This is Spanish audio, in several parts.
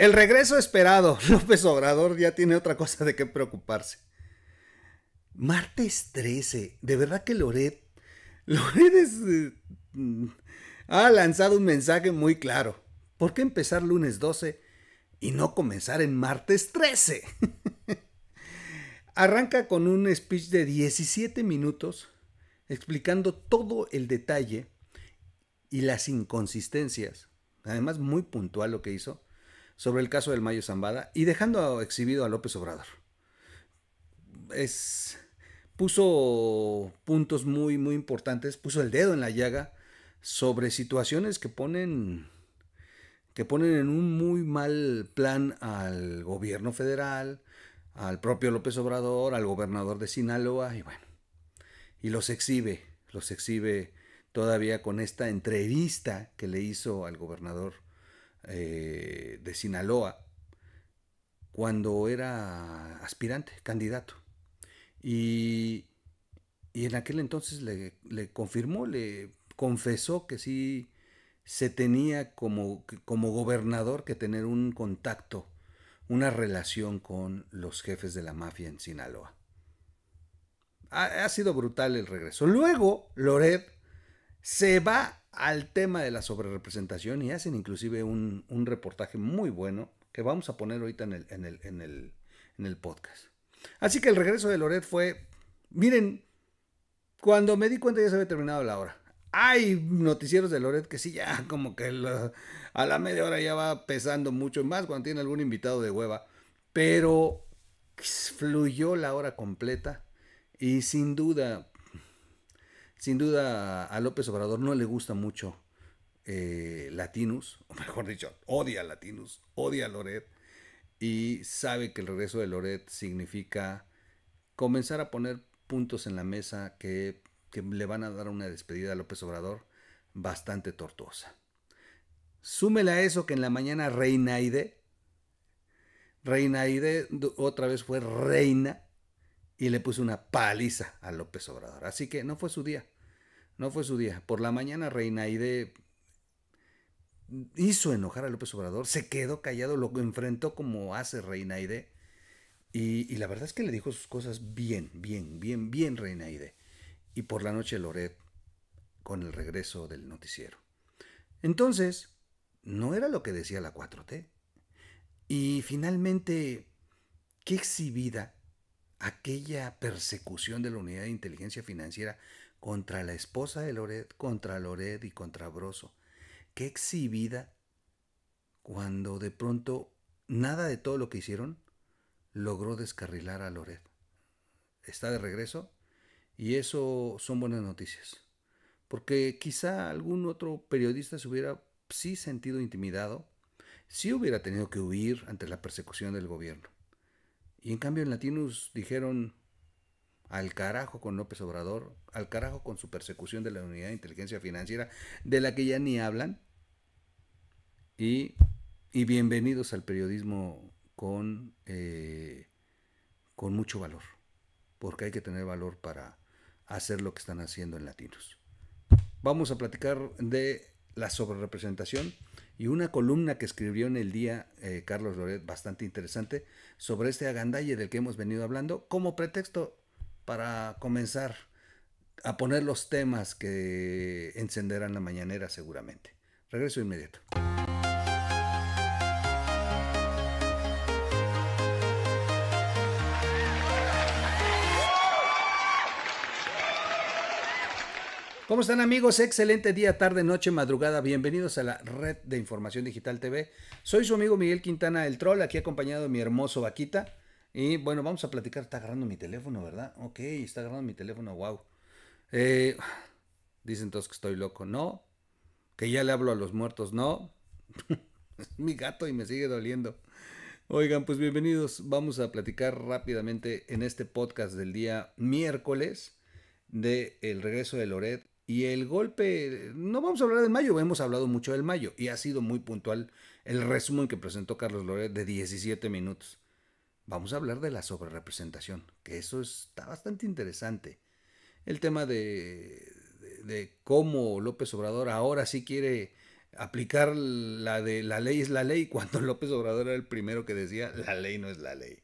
El regreso esperado. López Obrador ya tiene otra cosa de qué preocuparse. Martes 13. De verdad que Loret. Mm, ha lanzado un mensaje muy claro. ¿Por qué empezar lunes 12 y no comenzar en martes 13? Arranca con un speech de 17 minutos explicando todo el detalle y las inconsistencias. Además, muy puntual lo que hizo sobre el caso del Mayo Zambada y dejando exhibido a López Obrador. Es, puso puntos muy, muy importantes, puso el dedo en la llaga sobre situaciones que ponen, que ponen en un muy mal plan al gobierno federal, al propio López Obrador, al gobernador de Sinaloa, y bueno, y los exhibe, los exhibe todavía con esta entrevista que le hizo al gobernador eh, de Sinaloa cuando era aspirante, candidato. Y, en aquel entonces le, confirmó, le confesó que sí se tenía como, como gobernador que tener un contacto, una relación con los jefes de la mafia en Sinaloa. Ha, ha sido brutal el regreso. Luego, Loret se va al tema de la sobrerepresentación y hacen inclusive un, reportaje muy bueno que vamos a poner ahorita en el, en, el, podcast. Así que el regreso de Loret fue, miren, cuando me di cuenta ya se había terminado la hora. Hay noticieros de Loret que sí, ya como que a la media hora ya va pesando mucho más cuando tiene algún invitado de hueva. Pero fluyó la hora completa y sin duda sin duda a López Obrador no le gusta mucho eh, Latinus, o mejor dicho, odia a Latinus, odia a Loret, y sabe que el regreso de Loret significa comenzar a poner puntos en la mesa que, le van a dar una despedida a López Obrador bastante tortuosa. Súmela a eso que en la mañana Reinaide, Reinaide otra vez fue reina y le puso una paliza a López Obrador. Así que no fue su día. No fue su día. Por la mañana Reinaide hizo enojar a López Obrador, se quedó callado, lo enfrentó como hace Reinaide. Y, la verdad es que le dijo sus cosas bien, bien, bien, bien Reinaide. Y por la noche Loret con el regreso del noticiero. Entonces, no era lo que decía la 4T. Y finalmente, qué exhibida aquella persecución de la unidad de inteligencia financiera contra la esposa de Loret, contra Loret y contra Broso. Qué exhibida cuando de pronto nada de todo lo que hicieron logró descarrilar a Loret. Está de regreso y eso son buenas noticias. Porque quizá algún otro periodista se hubiera sí sentido intimidado, sí hubiera tenido que huir ante la persecución del gobierno. Y en cambio en Latinos dijeron, al carajo con López Obrador, al carajo con su persecución de la unidad de inteligencia financiera, de la que ya ni hablan. Y, bienvenidos al periodismo con, eh, con mucho valor, porque hay que tener valor para hacer lo que están haciendo en Latinos. Vamos a platicar de la sobrerepresentación y una columna que escribió en el día eh, Carlos Loret, bastante interesante, sobre este agandalle del que hemos venido hablando, como pretexto para comenzar a poner los temas que encenderán la mañanera seguramente. Regreso inmediato. ¿Cómo están amigos? Excelente día, tarde, noche, madrugada. Bienvenidos a la red de información digital TV. Soy su amigo Miguel Quintana, el troll, aquí acompañado de mi hermoso vaquita. Y bueno, vamos a platicar. Está agarrando mi teléfono, ¿verdad? Ok, está agarrando mi teléfono, wow. Eh, dicen todos que estoy loco, no. Que ya le hablo a los muertos, no. es mi gato y me sigue doliendo. Oigan, pues bienvenidos. Vamos a platicar rápidamente en este podcast del día miércoles de el regreso de Loret y el golpe. No vamos a hablar de mayo, hemos hablado mucho del mayo y ha sido muy puntual el resumen que presentó Carlos Loret de 17 minutos vamos a hablar de la sobrerepresentación, que eso está bastante interesante. El tema de, de cómo López Obrador ahora sí quiere aplicar la de la ley es la ley cuando López Obrador era el primero que decía la ley no es la ley.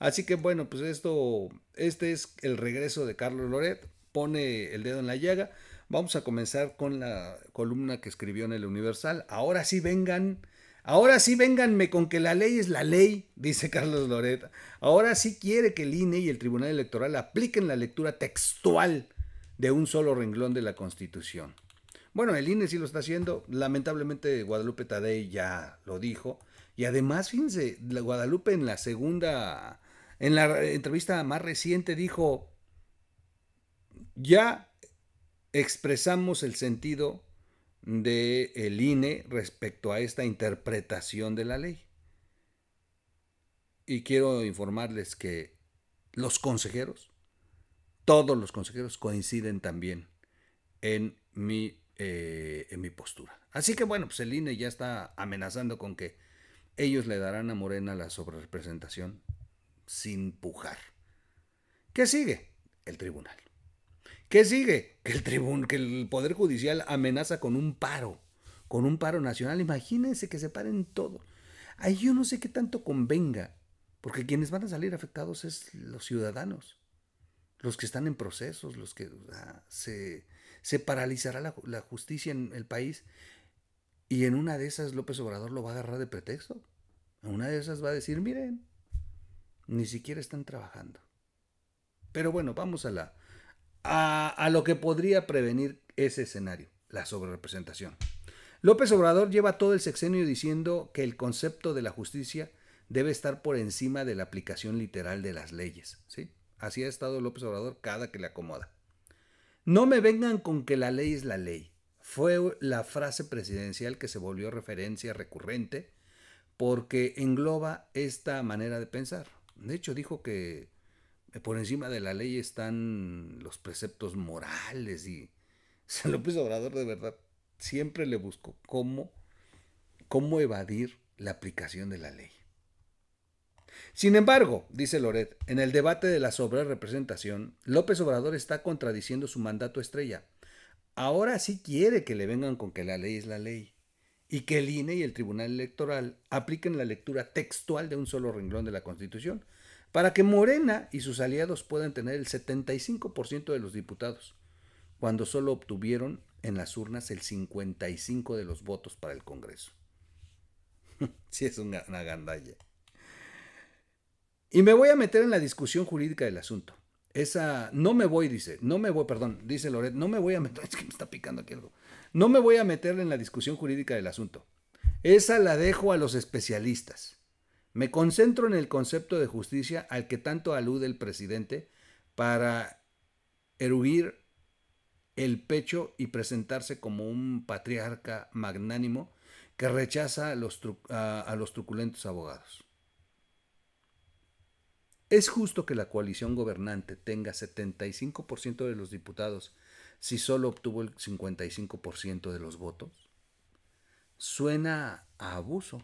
Así que bueno, pues esto, este es el regreso de Carlos Loret, pone el dedo en la llaga. Vamos a comenzar con la columna que escribió en el Universal. Ahora sí vengan Ahora sí vénganme con que la ley es la ley, dice Carlos Loreta. Ahora sí quiere que el INE y el Tribunal Electoral apliquen la lectura textual de un solo renglón de la Constitución. Bueno, el INE sí lo está haciendo. Lamentablemente Guadalupe Tadei ya lo dijo. Y además, fíjense, Guadalupe en la segunda, en la entrevista más reciente dijo, ya expresamos el sentido de el INE respecto a esta interpretación de la ley. Y quiero informarles que los consejeros, todos los consejeros coinciden también en mi, eh, en mi postura. Así que bueno, pues el INE ya está amenazando con que ellos le darán a Morena la sobrerepresentación sin pujar. ¿Qué sigue? El tribunal. ¿Qué sigue? Que el tribunal, que el Poder Judicial amenaza con un paro, con un paro nacional. Imagínense que se paren todo. Ahí yo no sé qué tanto convenga, porque quienes van a salir afectados es los ciudadanos, los que están en procesos, los que se, paralizará la, la justicia en el país. Y en una de esas López Obrador lo va a agarrar de pretexto. En una de esas va a decir, miren, ni siquiera están trabajando. Pero bueno, vamos a la a, lo que podría prevenir ese escenario, la sobrerepresentación. López Obrador lleva todo el sexenio diciendo que el concepto de la justicia debe estar por encima de la aplicación literal de las leyes. ¿sí? Así ha estado López Obrador cada que le acomoda. No me vengan con que la ley es la ley. Fue la frase presidencial que se volvió referencia recurrente porque engloba esta manera de pensar. De hecho, dijo que eh, por encima de la ley están los preceptos morales y San López Obrador de verdad siempre le buscó cómo, cómo evadir la aplicación de la ley. Sin embargo, dice Loret, en el debate de la sobrerepresentación, López Obrador está contradiciendo su mandato estrella. Ahora sí quiere que le vengan con que la ley es la ley y que el INE y el Tribunal Electoral apliquen la lectura textual de un solo renglón de la Constitución, para que Morena y sus aliados puedan tener el 75% de los diputados, cuando solo obtuvieron en las urnas el 55% de los votos para el Congreso. sí, es una, una gandalla. Y me voy a meter en la discusión jurídica del asunto. Esa, no me voy, dice, no me voy, perdón, dice Loret, no me voy a meter, es que me está picando aquí algo. No me voy a meter en la discusión jurídica del asunto. Esa la dejo a los especialistas. Me concentro en el concepto de justicia al que tanto alude el presidente para eruir el pecho y presentarse como un patriarca magnánimo que rechaza a los, a los truculentos abogados. ¿Es justo que la coalición gobernante tenga 75% de los diputados si solo obtuvo el 55% de los votos? Suena a abuso.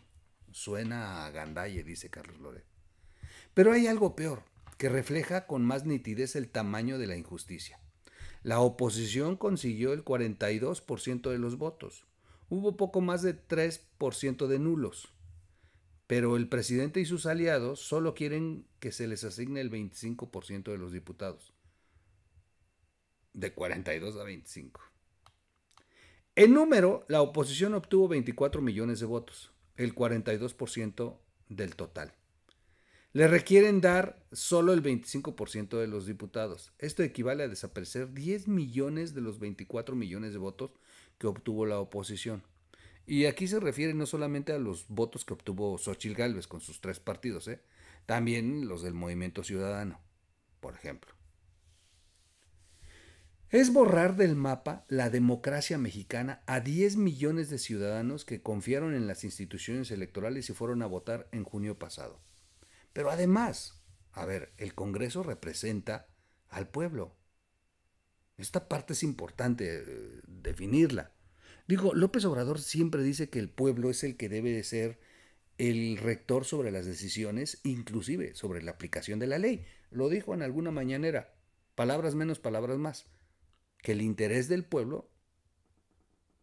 Suena a gandalle, dice Carlos Loret. Pero hay algo peor, que refleja con más nitidez el tamaño de la injusticia. La oposición consiguió el 42% de los votos. Hubo poco más de 3% de nulos. Pero el presidente y sus aliados solo quieren que se les asigne el 25% de los diputados. De 42 a 25. En número, la oposición obtuvo 24 millones de votos el 42% del total. Le requieren dar solo el 25% de los diputados. Esto equivale a desaparecer 10 millones de los 24 millones de votos que obtuvo la oposición. Y aquí se refiere no solamente a los votos que obtuvo Xochitl Gálvez con sus tres partidos, ¿eh? también los del Movimiento Ciudadano, por ejemplo es borrar del mapa la democracia mexicana a 10 millones de ciudadanos que confiaron en las instituciones electorales y fueron a votar en junio pasado. Pero además, a ver, el Congreso representa al pueblo. Esta parte es importante eh, definirla. Digo, López Obrador siempre dice que el pueblo es el que debe de ser el rector sobre las decisiones, inclusive sobre la aplicación de la ley. Lo dijo en alguna mañanera. Palabras menos, palabras más que el interés del pueblo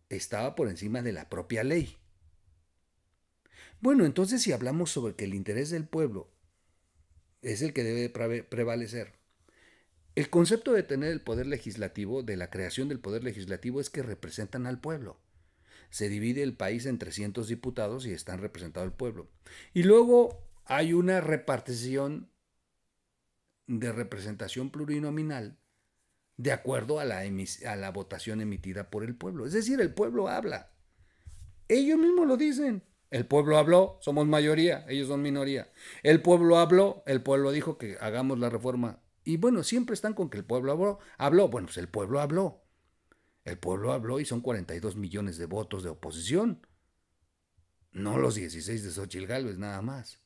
estaba por encima de la propia ley. Bueno, entonces si hablamos sobre que el interés del pueblo es el que debe prevalecer, el concepto de tener el poder legislativo, de la creación del poder legislativo, es que representan al pueblo. Se divide el país en 300 diputados y están representados el pueblo. Y luego hay una repartición de representación plurinominal de acuerdo a la, a la votación emitida por el pueblo. Es decir, el pueblo habla. Ellos mismos lo dicen. El pueblo habló, somos mayoría, ellos son minoría. El pueblo habló, el pueblo dijo que hagamos la reforma. Y bueno, siempre están con que el pueblo habló. Habló, bueno, pues el pueblo habló. El pueblo habló y son 42 millones de votos de oposición. No los 16 de Xochitl Galvez, nada más.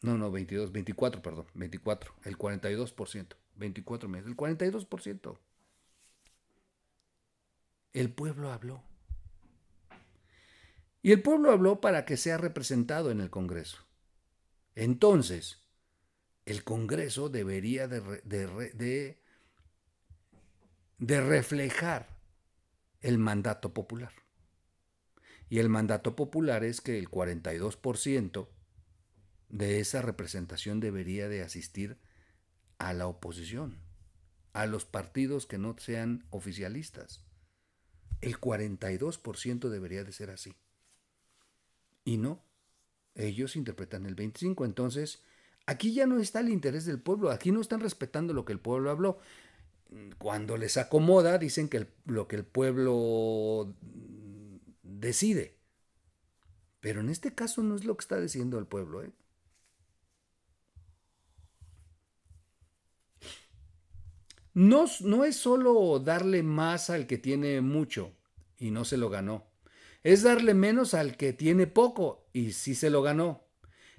No, no, 22, 24, perdón, 24, el 42%. 24 meses, el 42%. El pueblo habló. Y el pueblo habló para que sea representado en el Congreso. Entonces, el Congreso debería de, reflejar el mandato popular. Y el mandato popular es que el 42% de esa representación debería de asistir a la oposición, a los partidos que no sean oficialistas. El 42% debería de ser así. Y no, ellos interpretan el 25%. Entonces, aquí ya no está el interés del pueblo, aquí no están respetando lo que el pueblo habló. Cuando les acomoda, dicen que lo que el pueblo decide. Pero en este caso no es lo que está diciendo el pueblo. ¿eh? No, es solo darle más al que tiene mucho y no se lo ganó. Es darle menos al que tiene poco y sí se lo ganó.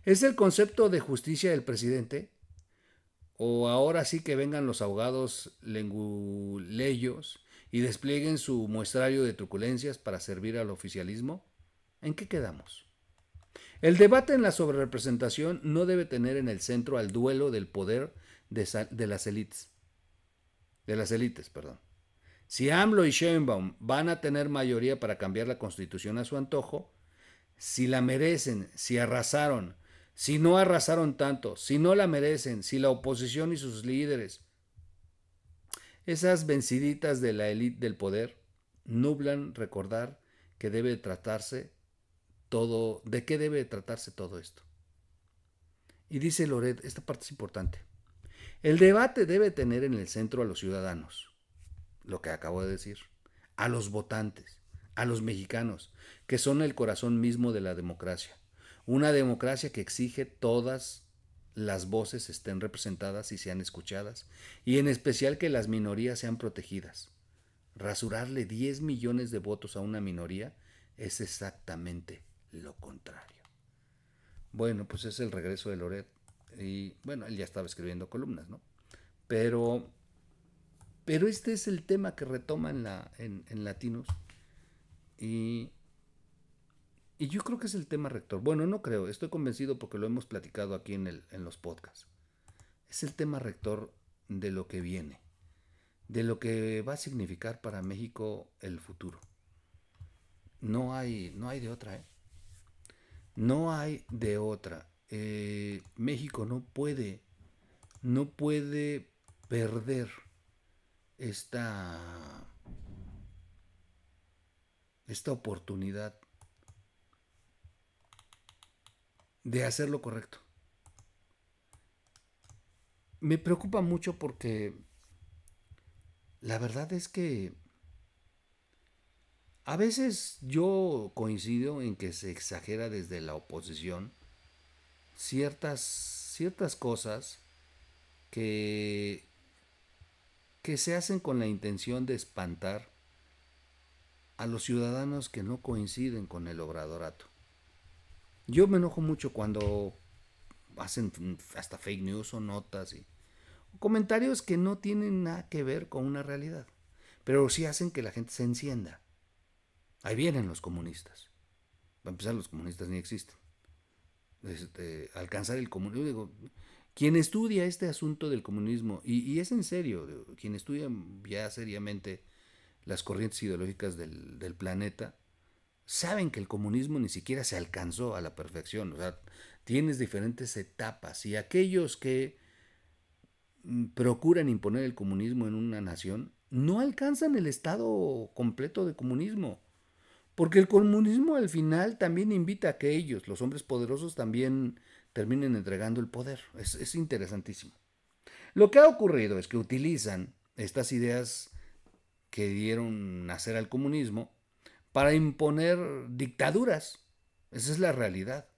¿Es el concepto de justicia del presidente? ¿O ahora sí que vengan los ahogados lenguleyos y desplieguen su muestrario de truculencias para servir al oficialismo? ¿En qué quedamos? El debate en la sobrerepresentación no debe tener en el centro al duelo del poder de las élites de las élites, perdón. Si AMLO y Sheinbaum van a tener mayoría para cambiar la constitución a su antojo, si la merecen, si arrasaron, si no arrasaron tanto, si no la merecen, si la oposición y sus líderes, esas venciditas de la élite del poder, nublan recordar que debe tratarse todo, de qué debe tratarse todo esto. Y dice Loret, esta parte es importante. El debate debe tener en el centro a los ciudadanos, lo que acabo de decir, a los votantes, a los mexicanos, que son el corazón mismo de la democracia. Una democracia que exige todas las voces estén representadas y sean escuchadas, y en especial que las minorías sean protegidas. Rasurarle 10 millones de votos a una minoría es exactamente lo contrario. Bueno, pues es el regreso de Loreto. Y bueno, él ya estaba escribiendo columnas, ¿no? Pero, pero este es el tema que retoma en, la, en, Latinos. Y, y, yo creo que es el tema rector. Bueno, no creo, estoy convencido porque lo hemos platicado aquí en, los podcasts. Es el tema rector de lo que viene, de lo que va a significar para México el futuro. No hay, no hay de otra, ¿eh? No hay de otra. Eh, México no puede, no puede perder esta, esta oportunidad de hacer lo correcto. Me preocupa mucho porque la verdad es que a veces yo coincido en que se exagera desde la oposición ciertas, ciertas cosas que, que se hacen con la intención de espantar a los ciudadanos que no coinciden con el obradorato. Yo me enojo mucho cuando hacen hasta fake news o notas y comentarios que no tienen nada que ver con una realidad, pero sí hacen que la gente se encienda. Ahí vienen los comunistas. Para empezar, los comunistas ni existen este, alcanzar el comunismo. quien estudia este asunto del comunismo, y, es en serio, quien estudia ya seriamente las corrientes ideológicas del, del, planeta, saben que el comunismo ni siquiera se alcanzó a la perfección. O sea, tienes diferentes etapas y aquellos que mm, procuran imponer el comunismo en una nación no alcanzan el estado completo de comunismo. Porque el comunismo al final también invita a que ellos, los hombres poderosos, también terminen entregando el poder. Es, interesantísimo. Lo que ha ocurrido es que utilizan estas ideas que dieron nacer al comunismo para imponer dictaduras. Esa es la realidad.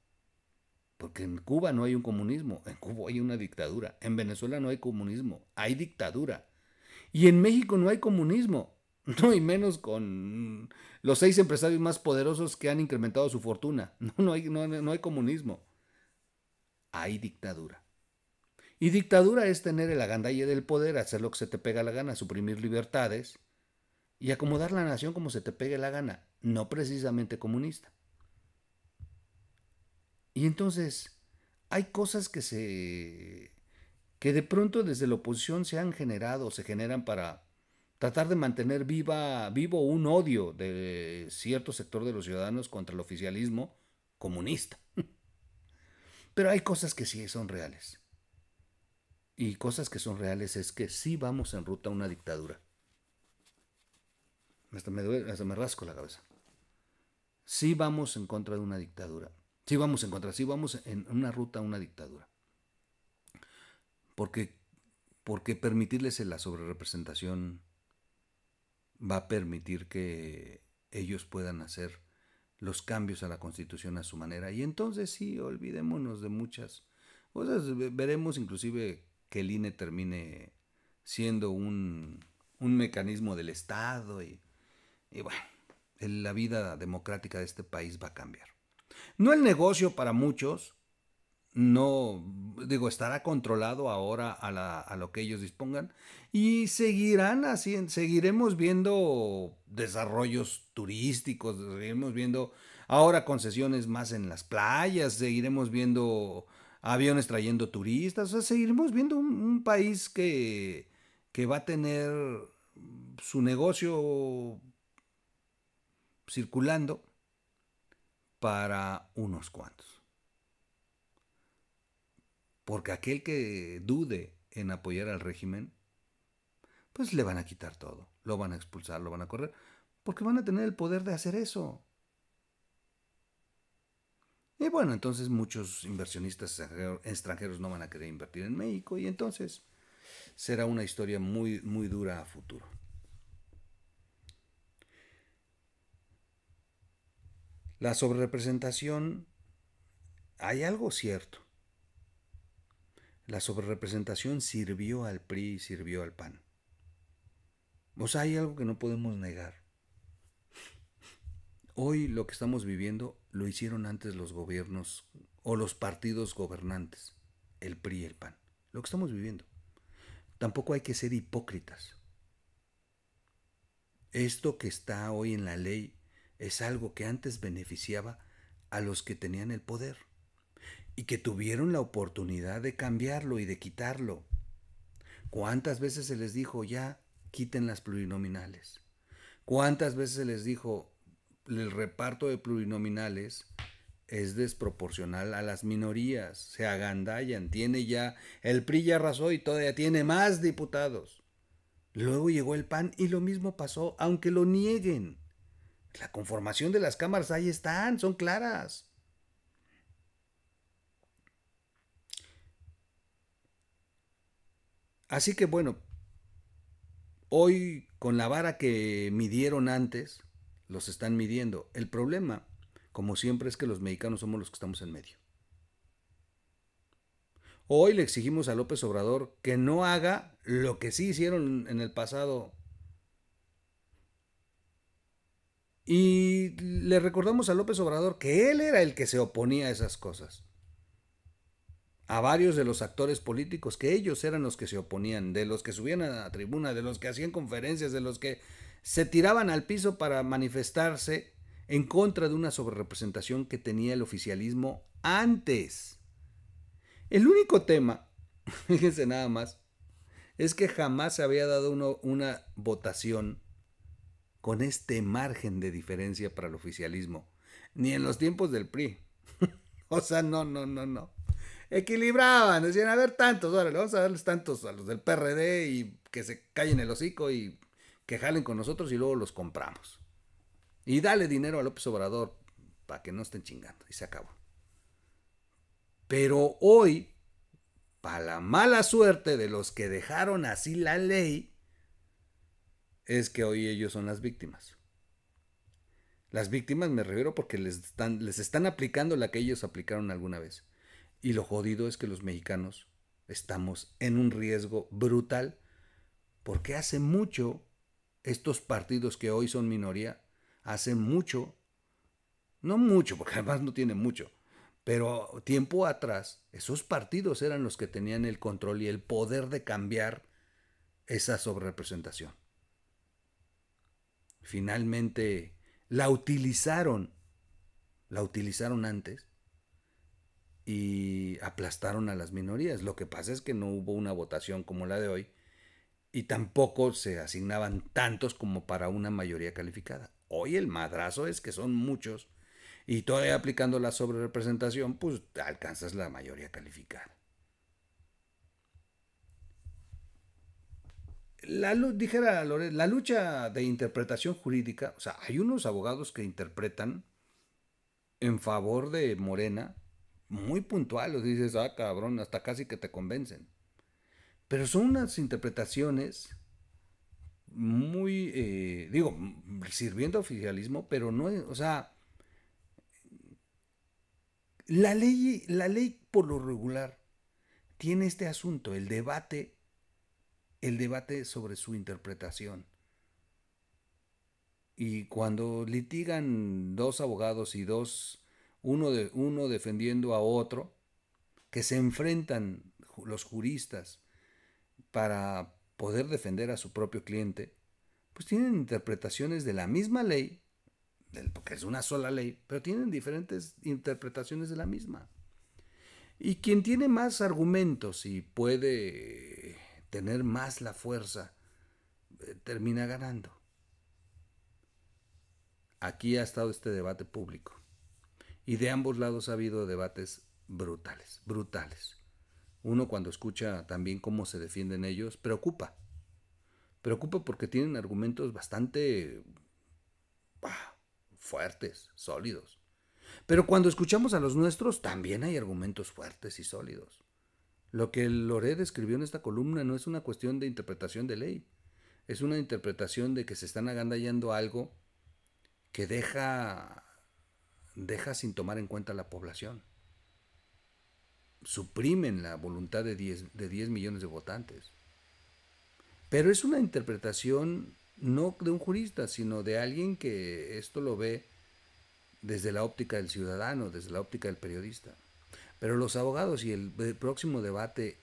Porque en Cuba no hay un comunismo, en Cuba hay una dictadura, en Venezuela no hay comunismo, hay dictadura. Y en México no hay comunismo, No, y menos con los seis empresarios más poderosos que han incrementado su fortuna. No, hay, hay comunismo. Hay dictadura. Y dictadura es tener el agandalle del poder, hacer lo que se te pega la gana, suprimir libertades y acomodar la nación como se te pegue la gana, no precisamente comunista. Y entonces, hay cosas que se que de pronto desde la oposición se han generado, se generan para tratar de mantener viva, vivo un odio de cierto sector de los ciudadanos contra el oficialismo comunista. Pero hay cosas que sí son reales. Y cosas que son reales es que sí vamos en ruta a una dictadura. Hasta me, rasco la cabeza. Sí vamos en contra de una dictadura. Sí vamos en contra, sí vamos en una ruta a una dictadura. Porque, porque permitirles la sobrerepresentación va a permitir que ellos puedan hacer los cambios a la constitución a su manera. Y entonces sí, olvidémonos de muchas cosas. Veremos inclusive que el INE termine siendo un, mecanismo del Estado y, y bueno, la vida democrática de este país va a cambiar. No el negocio para muchos, no, digo, estará controlado ahora a, lo que ellos dispongan y seguirán así, seguiremos viendo desarrollos turísticos, seguiremos viendo ahora concesiones más en las playas, seguiremos viendo aviones trayendo turistas, o sea, seguiremos viendo un, país que va a tener su negocio circulando para unos cuantos. Porque aquel que dude en apoyar al régimen, pues le van a quitar todo. Lo van a expulsar, lo van a correr. Porque van a tener el poder de hacer eso. Y bueno, entonces muchos inversionistas extranjeros no van a querer invertir en México y entonces será una historia muy, muy dura a futuro. La sobrerepresentación, hay algo cierto. La sobrerepresentación sirvió al PRI y sirvió al PAN. O sea, hay algo que no podemos negar. Hoy lo que estamos viviendo lo hicieron antes los gobiernos o los partidos gobernantes, el PRI y el PAN. Lo que estamos viviendo. Tampoco hay que ser hipócritas. Esto que está hoy en la ley es algo que antes beneficiaba a los que tenían el poder y que tuvieron la oportunidad de cambiarlo y de quitarlo. ¿Cuántas veces se les dijo ya quiten las plurinominales? ¿Cuántas veces se les dijo el reparto de plurinominales es desproporcional a las minorías? Se agandallan, tiene ya, el PRI ya arrasó y todavía tiene más diputados. Luego llegó el PAN y lo mismo pasó, aunque lo nieguen. La conformación de las cámaras ahí están, son claras. Así que bueno, hoy con la vara que midieron antes, los están midiendo. El problema, como siempre, es que los mexicanos somos los que estamos en medio. Hoy le exigimos a López Obrador que no haga lo que sí hicieron en el pasado. Y le recordamos a López Obrador que él era el que se oponía a esas cosas a varios de los actores políticos, que ellos eran los que se oponían, de los que subían a la tribuna, de los que hacían conferencias, de los que se tiraban al piso para manifestarse en contra de una sobrerepresentación que tenía el oficialismo antes. El único tema, fíjense nada más, es que jamás se había dado una votación con este margen de diferencia para el oficialismo, ni en los tiempos del PRI. o sea, no, no, no, no equilibraban, decían, a ver tantos, vamos a darles tantos a los del PRD y que se callen el hocico y que jalen con nosotros y luego los compramos. Y dale dinero a López Obrador para que no estén chingando. Y se acabó. Pero hoy, para la mala suerte de los que dejaron así la ley, es que hoy ellos son las víctimas. Las víctimas me refiero porque les están, les están aplicando la que ellos aplicaron alguna vez. Y lo jodido es que los mexicanos estamos en un riesgo brutal porque hace mucho estos partidos que hoy son minoría, hace mucho, no mucho, porque además no tiene mucho, pero tiempo atrás, esos partidos eran los que tenían el control y el poder de cambiar esa sobrerepresentación. Finalmente, la utilizaron, la utilizaron antes y aplastaron a las minorías. Lo que pasa es que no hubo una votación como la de hoy y tampoco se asignaban tantos como para una mayoría calificada. Hoy el madrazo es que son muchos y todavía aplicando la sobrerepresentación, pues alcanzas la mayoría calificada. La, dijera la lucha de interpretación jurídica, o sea, hay unos abogados que interpretan en favor de Morena muy puntuales, dices, ah, cabrón, hasta casi que te convencen. Pero son unas interpretaciones muy, eh, digo, sirviendo oficialismo, pero no es, o sea, la ley, la ley por lo regular tiene este asunto, el debate, el debate sobre su interpretación. Y cuando litigan dos abogados y dos uno, de, uno defendiendo a otro, que se enfrentan los juristas para poder defender a su propio cliente, pues tienen interpretaciones de la misma ley, porque es una sola ley, pero tienen diferentes interpretaciones de la misma. Y quien tiene más argumentos y puede tener más la fuerza, eh, termina ganando. Aquí ha estado este debate público. Y de ambos lados ha habido debates brutales, brutales. Uno cuando escucha también cómo se defienden ellos, preocupa. Preocupa porque tienen argumentos bastante fuertes, sólidos. Pero cuando escuchamos a los nuestros, también hay argumentos fuertes y sólidos. Lo que Loré describió en esta columna no es una cuestión de interpretación de ley, es una interpretación de que se están agandallando algo que deja deja sin tomar en cuenta la población. Suprimen la voluntad de 10, de millones de votantes. Pero es una interpretación no de un jurista, sino de alguien que esto lo ve desde la óptica del ciudadano, desde la óptica del periodista. Pero los abogados y el próximo debate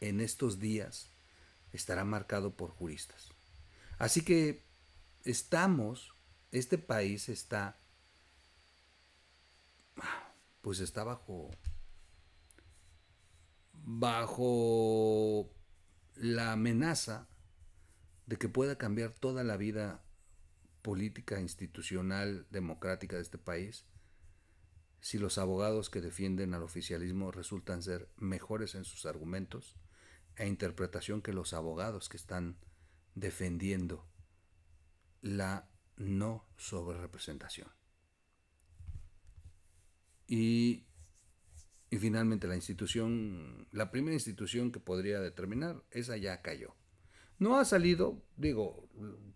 en estos días estará marcado por juristas. Así que estamos, este país está pues está bajo bajo la amenaza de que pueda cambiar toda la vida política, institucional, democrática de este país, si los abogados que defienden al oficialismo resultan ser mejores en sus argumentos e interpretación que los abogados que están defendiendo la no sobrerepresentación. Y, finalmente la institución, la primera institución que podría determinar, esa ya cayó. No ha salido, digo,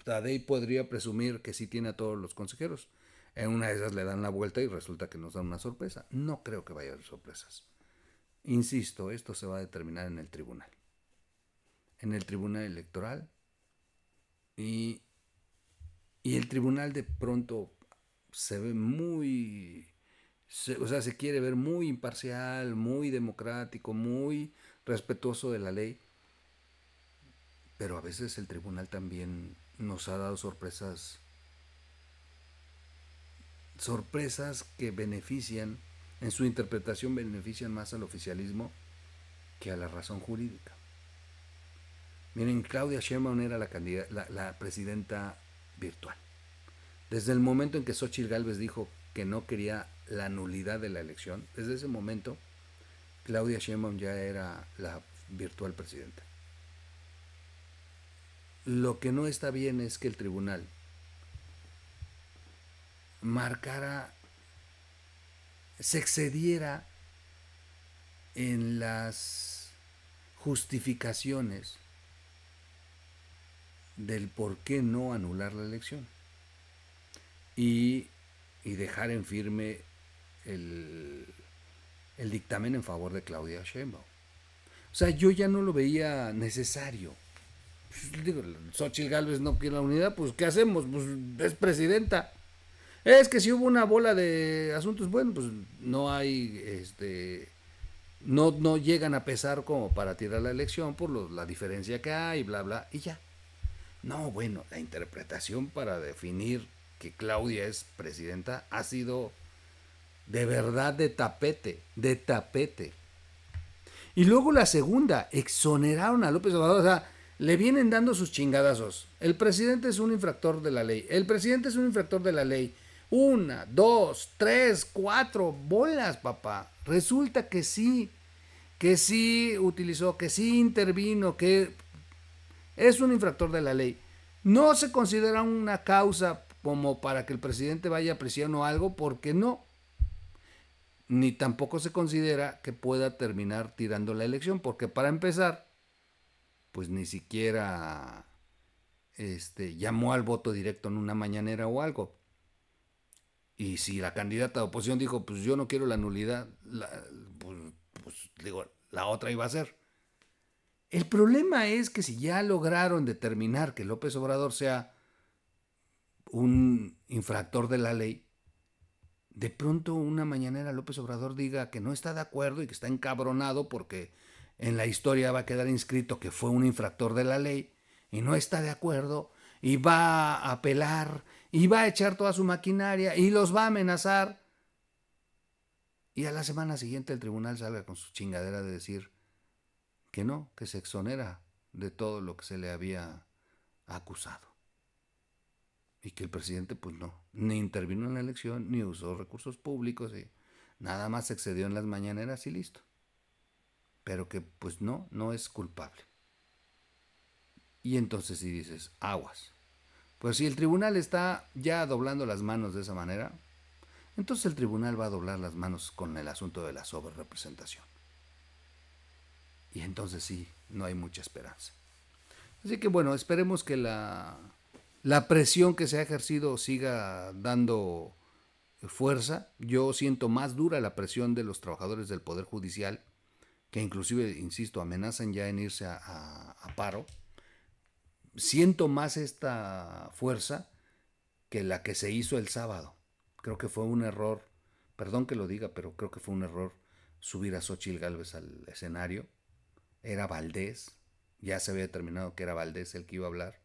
Tadei podría presumir que sí tiene a todos los consejeros. En una de esas le dan la vuelta y resulta que nos dan una sorpresa. No creo que vaya a haber sorpresas. Insisto, esto se va a determinar en el tribunal. En el tribunal electoral. y el tribunal de pronto se ve muy o sea, se quiere ver muy imparcial, muy democrático, muy respetuoso de la ley. Pero a veces el tribunal también nos ha dado sorpresas. Sorpresas que benefician, en su interpretación benefician más al oficialismo que a la razón jurídica. Miren, Claudia Sheinbaum era la, la presidenta virtual. Desde el momento en que Xochitl Gálvez dijo que no quería la nulidad de la elección, desde ese momento Claudia Sheinbaum ya era la virtual presidenta. Lo que no está bien es que el tribunal marcara, se excediera en las justificaciones del por qué no anular la elección y, y dejar en firme el, dictamen en favor de Claudia Sheinbaum. O sea, yo ya no lo veía necesario. Pues, digo, Xochitl Gálvez no quiere la unidad, pues ¿qué hacemos? Pues es presidenta. Es que si hubo una bola de asuntos, bueno, pues no hay, este, no, no llegan a pesar como para tirar la elección por la diferencia que hay, bla, bla, y ya. No, bueno, la interpretación para definir que Claudia es presidenta ha sido de verdad de tapete, de tapete. Y luego la segunda, exoneraron a López Obrador, o sea, le vienen dando sus chingadazos. El presidente es un infractor de la ley, el presidente es un infractor de la ley. Una, dos, tres, cuatro bolas, papá. Resulta que sí, que sí utilizó, que sí intervino, que es un infractor de la ley. No se considera una causa como para que el presidente vaya a prisión o algo, porque no ni tampoco se considera que pueda terminar tirando la elección, porque para empezar, pues ni siquiera este, llamó al voto directo en una mañanera o algo. Y si la candidata de oposición dijo, pues yo no quiero la nulidad, pues, pues, digo, la otra iba a ser. El problema es que si ya lograron determinar que López Obrador sea un infractor de la ley, de pronto una mañanera López Obrador diga que no está de acuerdo y que está encabronado porque en la historia va a quedar inscrito que fue un infractor de la ley y no está de acuerdo y va a apelar y va a echar toda su maquinaria y los va a amenazar. Y a la semana siguiente el tribunal salga con su chingadera de decir que no, que se exonera de todo lo que se le había acusado y que el presidente pues no, ni intervino en la elección, ni usó recursos públicos, y nada más excedió en las mañaneras y listo. Pero que pues no, no es culpable. Y entonces si dices, aguas. Pues si el tribunal está ya doblando las manos de esa manera, entonces el tribunal va a doblar las manos con el asunto de la sobrerepresentación. Y entonces sí, no hay mucha esperanza. Así que bueno, esperemos que la la presión que se ha ejercido siga dando fuerza. Yo siento más dura la presión de los trabajadores del Poder Judicial, que inclusive, insisto, amenazan ya en irse a, paro. Siento más esta fuerza que la que se hizo el sábado. Creo que fue un error, perdón que lo diga, pero creo que fue un error subir a Xochitl Gálvez al escenario. Era Valdés, ya se había determinado que era Valdés el que iba a hablar.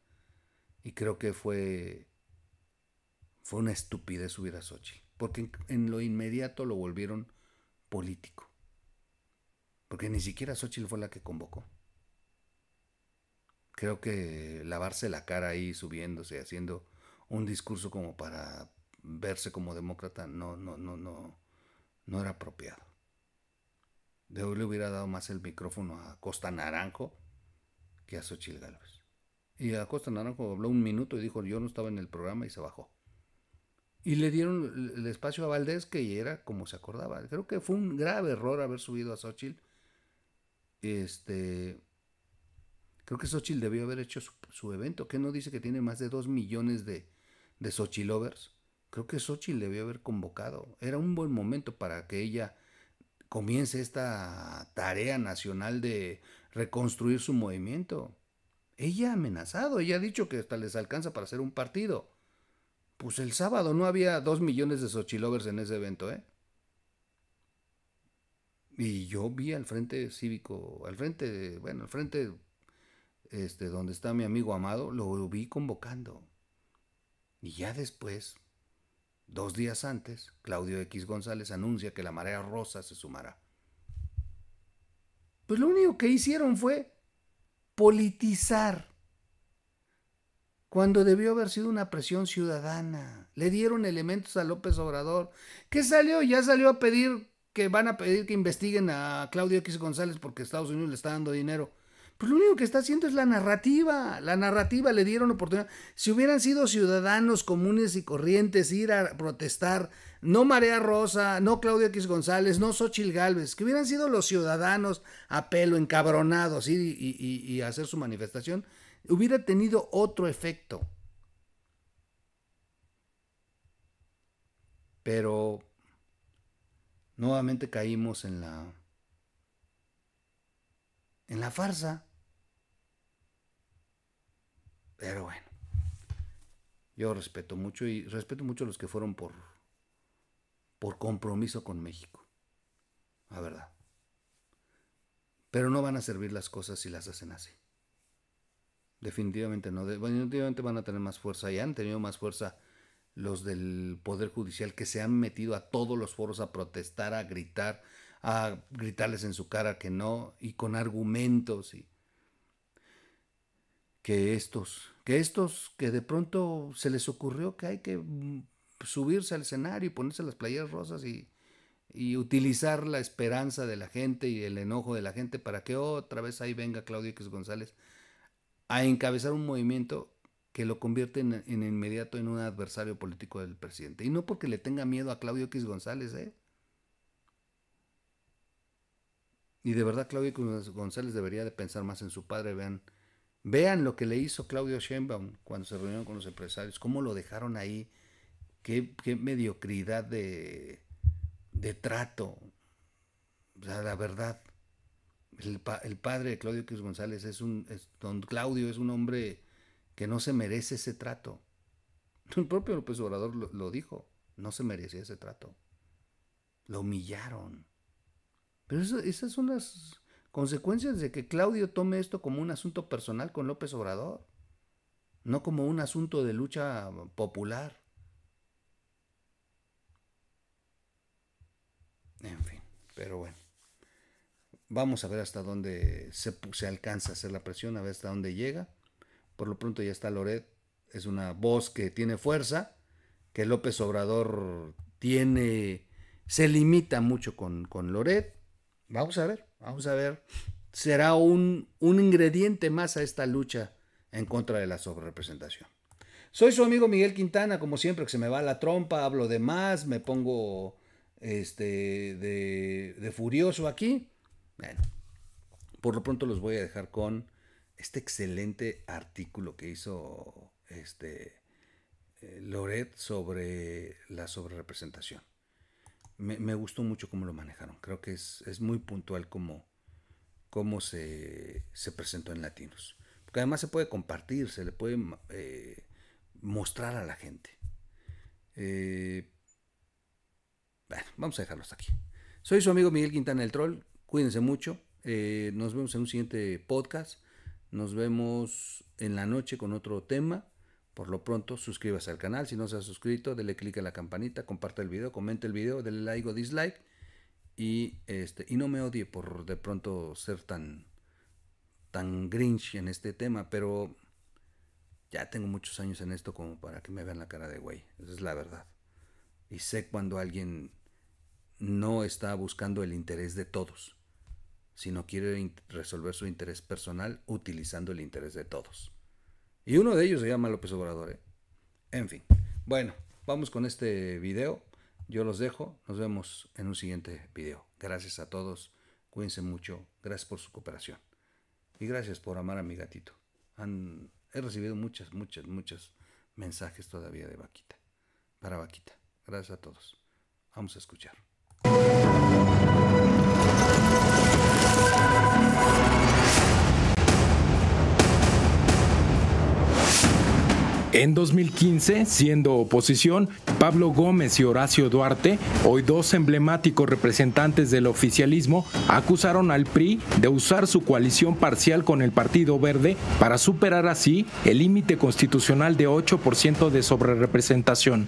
Y creo que fue, fue una estupidez subir a Sochi, porque en, lo inmediato lo volvieron político. Porque ni siquiera Xochitl fue la que convocó. Creo que lavarse la cara ahí subiéndose, haciendo un discurso como para verse como demócrata, no, no, no, no, no era apropiado. De le hubiera dado más el micrófono a Costa Naranjo que a Xochitl Gálvez. Y Acosta Naranjo habló un minuto y dijo, yo no estaba en el programa y se bajó. Y le dieron el espacio a Valdés, que era como se acordaba. Creo que fue un grave error haber subido a Xochitl. Este, creo que Xochitl debió haber hecho su, evento. que no dice que tiene más de dos millones de, de Xochilovers? Creo que Xochitl debió haber convocado. Era un buen momento para que ella comience esta tarea nacional de reconstruir su movimiento. Ella ha amenazado, ella ha dicho que hasta les alcanza para hacer un partido. Pues el sábado no había dos millones de Xochilovers en ese evento, ¿eh? Y yo vi al frente cívico, al frente, bueno, al frente este, donde está mi amigo amado, lo vi convocando. Y ya después, dos días antes, Claudio X González anuncia que la marea rosa se sumará. Pues lo único que hicieron fue politizar, cuando debió haber sido una presión ciudadana. Le dieron elementos a López Obrador. que salió? Ya salió a pedir que van a pedir que investiguen a Claudio X González porque Estados Unidos le está dando dinero. Pues lo único que está haciendo es la narrativa. La narrativa le dieron oportunidad. Si hubieran sido ciudadanos comunes y corrientes, ir a protestar, no Marea Rosa, no Claudia X González, no Xochil Gálvez, que hubieran sido los ciudadanos a pelo, encabronados y, y hacer su manifestación, hubiera tenido otro efecto. Pero nuevamente caímos en la en la farsa. Pero bueno, yo respeto mucho y respeto mucho a los que fueron por, por compromiso con México. La verdad. Pero no van a servir las cosas si las hacen así. Definitivamente no. Definitivamente van a tener más fuerza y han tenido más fuerza los del Poder Judicial que se han metido a todos los foros a protestar, a gritar, a gritarles en su cara que no y con argumentos y que estos, que estos que de pronto se les ocurrió que hay que mm, subirse al escenario y ponerse las playeras rosas y, utilizar la esperanza de la gente y el enojo de la gente para que otra vez ahí venga Claudio X González a encabezar un movimiento que lo convierte en, en, inmediato en un adversario político del presidente. Y no porque le tenga miedo a Claudio X González, ¿eh? Y de verdad Claudio X González debería de pensar más en su padre, vean Vean lo que le hizo Claudio Sheinbaum cuando se reunieron con los empresarios, cómo lo dejaron ahí, qué, mediocridad de, trato. O sea, la verdad, el, padre de Claudio Cruz González es un, don Claudio es un hombre que no se merece ese trato. El propio López Obrador lo, dijo, no se merecía ese trato. Lo humillaron. Pero esas son las consecuencias de que Claudio tome esto como un asunto personal con López Obrador, no como un asunto de lucha popular. En fin, pero bueno. Vamos a ver hasta dónde se, alcanza a hacer la presión, a ver hasta dónde llega. Por lo pronto ya está Loret, es una voz que tiene fuerza, que López Obrador tiene, se limita mucho con, con Loret, Vamos a ver, vamos a ver. Será un, ingrediente más a esta lucha en contra de la sobrerepresentación. Soy su amigo Miguel Quintana, como siempre, que se me va la trompa, hablo de más, me pongo este, de, furioso aquí. Bueno, por lo pronto los voy a dejar con este excelente artículo que hizo este, eh, Loret sobre la sobrerepresentación me, gustó mucho cómo lo manejaron. Creo que es, muy puntual cómo, cómo se, presentó en Latinos. Porque además se puede compartir, se le puede mm, eh, mostrar a la gente. Eh, bueno, vamos a dejarlo hasta aquí. Soy su amigo Miguel Quintana el Troll. Cuídense mucho. Eh, nos vemos en un siguiente podcast. Nos vemos en la noche con otro tema. Por lo pronto, suscríbase al canal si no se ha suscrito, dele click a la campanita, comparte el video, comente el video, dele like o dislike y, este, y no me odie por de pronto ser tan, tan grinch en este tema, pero ya tengo muchos años en esto como para que me vean la cara de güey, esa es la verdad. Y sé cuando alguien no está buscando el interés de todos, sino quiere resolver su interés personal utilizando el interés de todos. Y uno de ellos se llama López Obrador. ¿eh? En fin. Bueno, vamos con este video. Yo los dejo. Nos vemos en un siguiente video. Gracias a todos. Cuídense mucho. Gracias por su cooperación. Y gracias por amar a mi gatito. he recibido muchas, muchas, muchas mensajes todavía de Vaquita. Para Vaquita. Gracias a todos. Vamos a escuchar. En 2015, siendo oposición, Pablo Gómez y Horacio Duarte, hoy dos emblemáticos representantes del oficialismo, acusaron al PRI de usar su coalición parcial con el Partido Verde para superar así el límite constitucional de 8% de sobrerepresentación.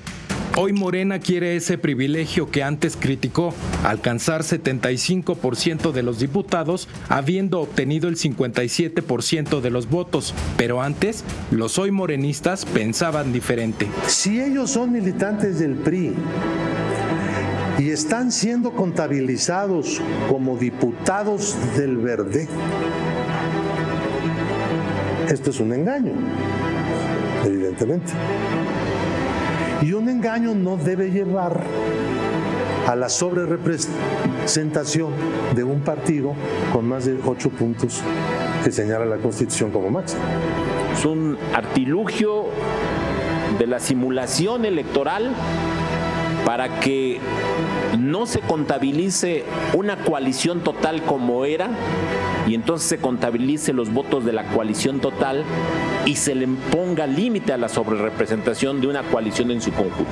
Hoy Morena quiere ese privilegio que antes criticó, alcanzar 75% de los diputados, habiendo obtenido el 57% de los votos. Pero antes, los hoy morenistas pensaban diferente. Si ellos son militantes del PRI, y están siendo contabilizados como diputados del verde. Esto es un engaño, evidentemente. Y un engaño no debe llevar a la sobrerepresentación de un partido con más de ocho puntos que señala la Constitución como máximo. Es un artilugio de la simulación electoral para que no se contabilice una coalición total como era y entonces se contabilice los votos de la coalición total y se le ponga límite a la sobrerepresentación de una coalición en su conjunto.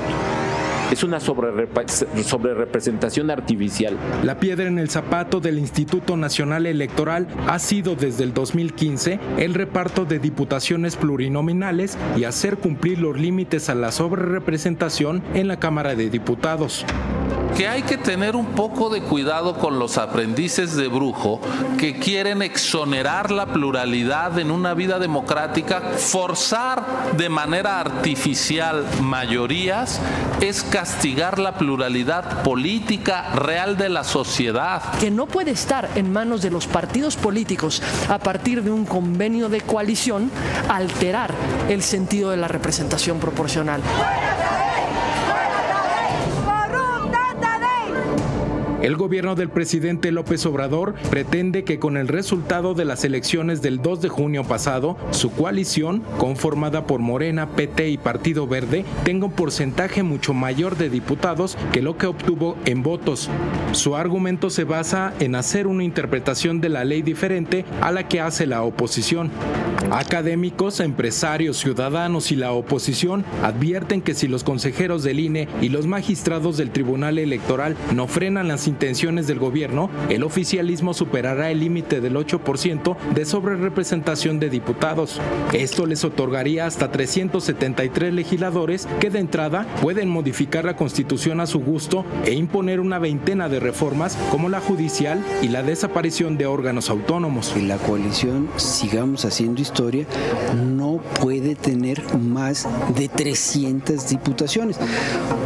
Es una sobrerepresentación artificial. La piedra en el zapato del Instituto Nacional Electoral ha sido desde el 2015 el reparto de diputaciones plurinominales y hacer cumplir los límites a la sobrerepresentación en la Cámara de Diputados. Que hay que tener un poco de cuidado con los aprendices de brujo que quieren exonerar la pluralidad en una vida democrática, forzar de manera artificial mayorías es castigar la pluralidad política real de la sociedad. Que no puede estar en manos de los partidos políticos a partir de un convenio de coalición alterar el sentido de la representación proporcional. El gobierno del presidente López Obrador pretende que con el resultado de las elecciones del 2 de junio pasado, su coalición, conformada por Morena, PT y Partido Verde, tenga un porcentaje mucho mayor de diputados que lo que obtuvo en votos. Su argumento se basa en hacer una interpretación de la ley diferente a la que hace la oposición. Académicos, empresarios, ciudadanos y la oposición advierten que si los consejeros del INE y los magistrados del Tribunal Electoral no frenan las intenciones del gobierno, el oficialismo superará el límite del 8% de sobrerepresentación de diputados. Esto les otorgaría hasta 373 legisladores que de entrada pueden modificar la constitución a su gusto e imponer una veintena de reformas como la judicial y la desaparición de órganos autónomos. y la coalición, sigamos haciendo historia, no puede tener más de 300 diputaciones,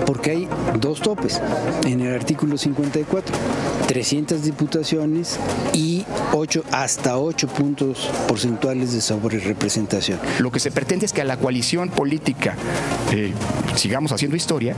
porque hay dos topes. En el artículo 54 300 diputaciones y 8, hasta 8 puntos porcentuales de sobre representación. Lo que se pretende es que a la coalición política, eh, sigamos haciendo historia,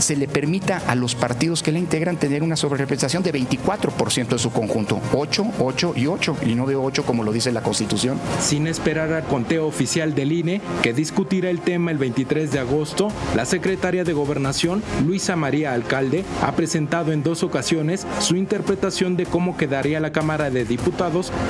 se le permita a los partidos que la integran tener una sobrerepresentación de 24% de su conjunto, 8, 8 y 8, y no de 8 como lo dice la Constitución. Sin esperar al conteo oficial del INE, que discutirá el tema el 23 de agosto, la secretaria de Gobernación, Luisa María Alcalde, ha presentado en dos ocasiones su interpretación de cómo quedaría la Cámara de Diputados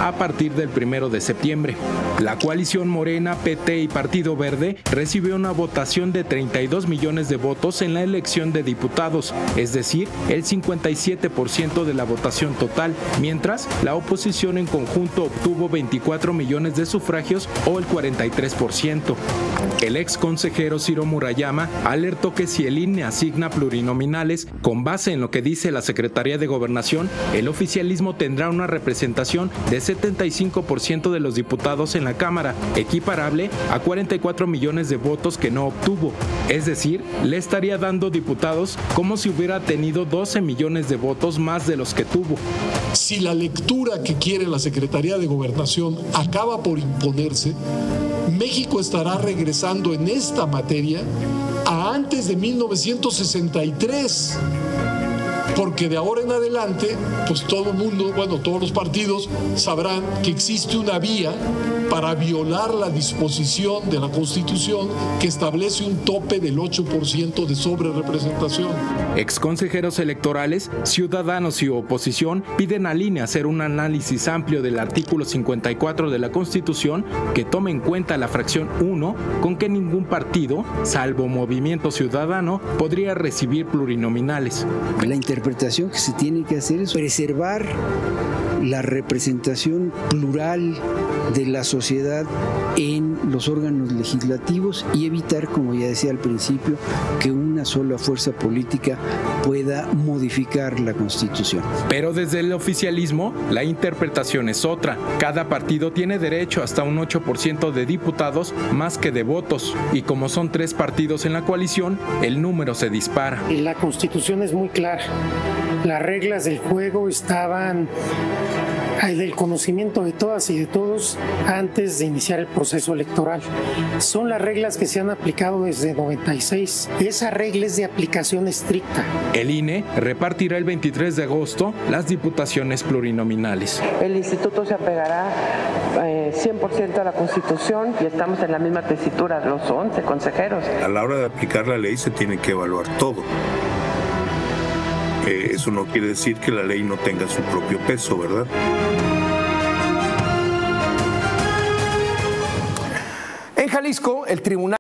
a partir del primero de septiembre. La coalición Morena, PT y Partido Verde recibió una votación de 32 millones de votos en la elección de diputados, es decir, el 57% de la votación total, mientras la oposición en conjunto obtuvo 24 millones de sufragios o el 43%. El ex consejero Ciro Murayama alertó que si el INE asigna plurinominales, con base en lo que dice la Secretaría de Gobernación, el oficialismo tendrá una representación de 75% de los diputados en la Cámara, equiparable a 44 millones de votos que no obtuvo. Es decir, le estaría dando diputados como si hubiera tenido 12 millones de votos más de los que tuvo. Si la lectura que quiere la Secretaría de Gobernación acaba por imponerse, México estará regresando en esta materia a antes de 1963 porque de ahora en adelante, pues todo el mundo, bueno, todos los partidos sabrán que existe una vía para violar la disposición de la Constitución que establece un tope del 8% de sobrerepresentación. consejeros electorales, ciudadanos y oposición piden a línea hacer un análisis amplio del artículo 54 de la Constitución que tome en cuenta la fracción 1 con que ningún partido, salvo Movimiento Ciudadano, podría recibir plurinominales. La interpretación que se tiene que hacer es preservar la representación plural de la sociedad en los órganos legislativos y evitar, como ya decía al principio, que un solo sola fuerza política pueda modificar la Constitución. Pero desde el oficialismo, la interpretación es otra. Cada partido tiene derecho hasta un 8% de diputados más que de votos. Y como son tres partidos en la coalición, el número se dispara. La Constitución es muy clara. Las reglas del juego estaban del conocimiento de todas y de todos antes de iniciar el proceso electoral. Son las reglas que se han aplicado desde 96. Esa regla es de aplicación estricta. El INE repartirá el 23 de agosto las diputaciones plurinominales. El instituto se apegará 100% eh, a la Constitución y estamos en la misma tesitura, los 11 consejeros. A la hora de aplicar la ley se tiene que evaluar todo eso no quiere decir que la ley no tenga su propio peso, ¿verdad? En Jalisco, el Tribunal